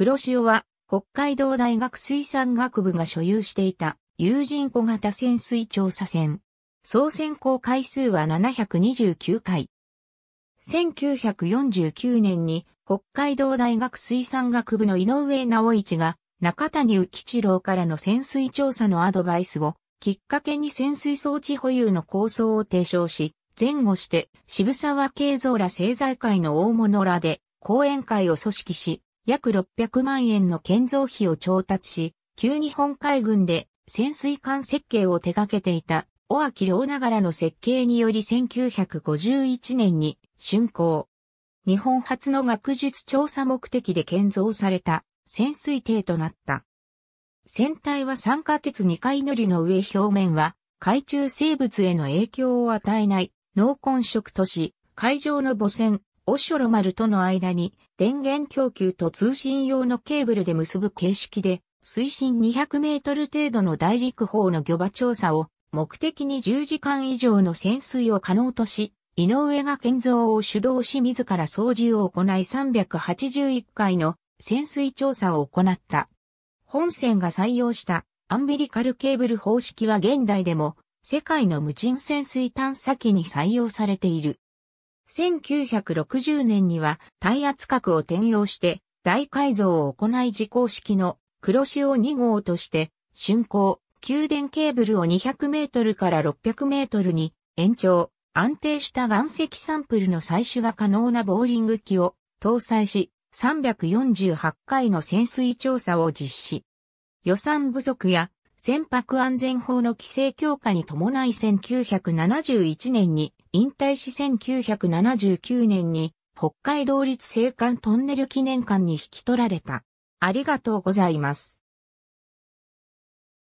黒潮は北海道大学水産学部が所有していた有人小型潜水調査船。総選考回数は729回。1949年に北海道大学水産学部の井上直一が中谷浮一郎からの潜水調査のアドバイスをきっかけに潜水装置保有の構想を提唱し、前後して渋沢慶三ら政財界の大物らで講演会を組織し、約600万円の建造費を調達し、旧日本海軍で潜水艦設計を手掛けていた、尾脇良長らの設計により1951年に竣工。日本初の学術調査目的で建造された潜水艇となった。船体は酸化鉄2回乗りの上表面は海中生物への影響を与えない濃根色とし、海上の母船、オショロ丸との間に電源供給と通信用のケーブルで結ぶ形式で、水深200メートル程度の大陸砲の漁場調査を目的に10時間以上の潜水を可能とし、井上が建造を主導し自ら操縦を行い381回の潜水調査を行った。本船が採用したアンビリカルケーブル方式は現代でも世界の無人潜水探査機に採用されている。1960年には耐圧核を転用して大改造を行い自公式の黒潮2号として竣工、給電ケーブルを200メートルから600メートルに延長、安定した岩石サンプルの採取が可能なボーリング機を搭載し、348回の潜水調査を実施。予算不足や船舶安全法の規制強化に伴い1971年に引退し1979年に北海道立青函トンネル記念館に引き取られた。ありがとうございます。